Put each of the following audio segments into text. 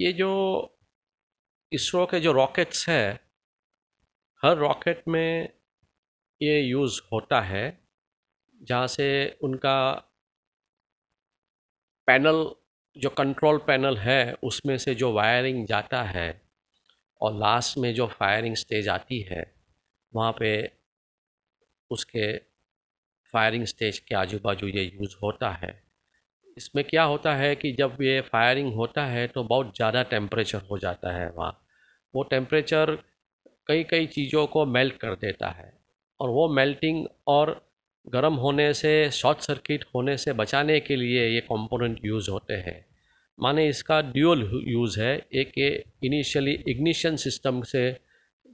ये जो इसरो के जो रॉकेट्स हैं हर रॉकेट में ये यूज़ होता है जहाँ से उनका पैनल जो कंट्रोल पैनल है उसमें से जो वायरिंग जाता है और लास्ट में जो फायरिंग स्टेज आती है वहाँ पे उसके फायरिंग स्टेज के आजू बाजू ये यूज़ होता है इसमें क्या होता है कि जब ये फायरिंग होता है तो बहुत ज़्यादा टेम्परेचर हो जाता है वहाँ वो टेम्परेचर कई कई चीज़ों को मेल्ट कर देता है और वो मेल्टिंग और गर्म होने से शॉर्ट सर्किट होने से बचाने के लिए ये कंपोनेंट यूज़ होते हैं माने इसका ड्यूअल यूज़ है एक ये इनिशियली इग्निशन सिस्टम से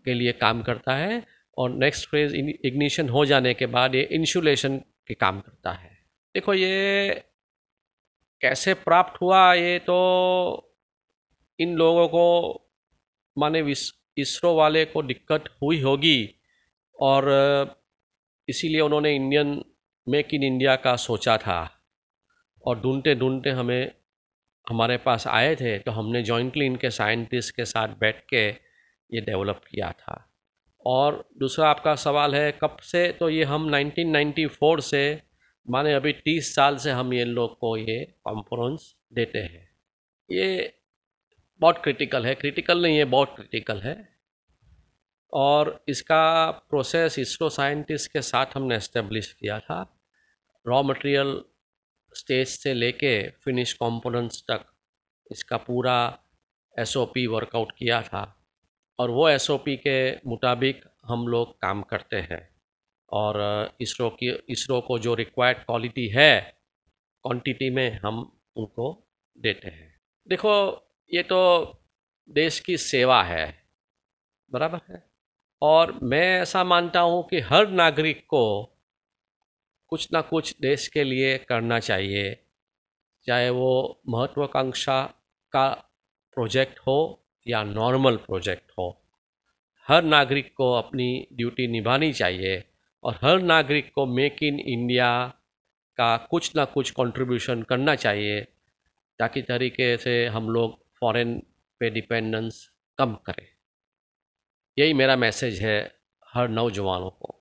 के लिए काम करता है और नेक्स्ट फेज इग्निशन हो जाने के बाद ये इंसुलेशन के काम करता है देखो ये कैसे प्राप्त हुआ ये तो इन लोगों को माने इसरो वाले को दिक्कत हुई होगी और इसीलिए उन्होंने इंडियन मेक इन इंडिया का सोचा था और ढूंढते ढूंढते हमें हमारे पास आए थे तो हमने जॉइंटली इनके साइंटिस्ट के साथ बैठ के ये डेवलप किया था और दूसरा आपका सवाल है कब से तो ये हम 1994 से माने अभी तीस साल से हम ये लोग को ये कॉन्फ्रेंस देते हैं ये बहुत क्रिटिकल है क्रिटिकल नहीं है बहुत क्रिटिकल है और इसका प्रोसेस इसरो साइंटिस्ट के साथ हमने इस्टेब्लिश किया था रॉ मटेरियल स्टेज से लेके फिनिश कंपोनेंट्स तक इसका पूरा एसओपी वर्कआउट किया था और वो एसओपी के मुताबिक हम लोग काम करते हैं और इसरो की इसरो को जो रिक्वायर्ड क्वालिटी है क्वांटिटी में हम उनको देते हैं देखो ये तो देश की सेवा है बराबर है और मैं ऐसा मानता हूँ कि हर नागरिक को कुछ ना कुछ देश के लिए करना चाहिए चाहे वो महत्वाकांक्षा का प्रोजेक्ट हो या नॉर्मल प्रोजेक्ट हो हर नागरिक को अपनी ड्यूटी निभानी चाहिए और हर नागरिक को मेक इन इंडिया का कुछ ना कुछ कंट्रीब्यूशन करना चाहिए ताकि तरीके से हम लोग फॉरेन पे डिपेंडेंस कम करें यही मेरा मैसेज है हर नौजवानों को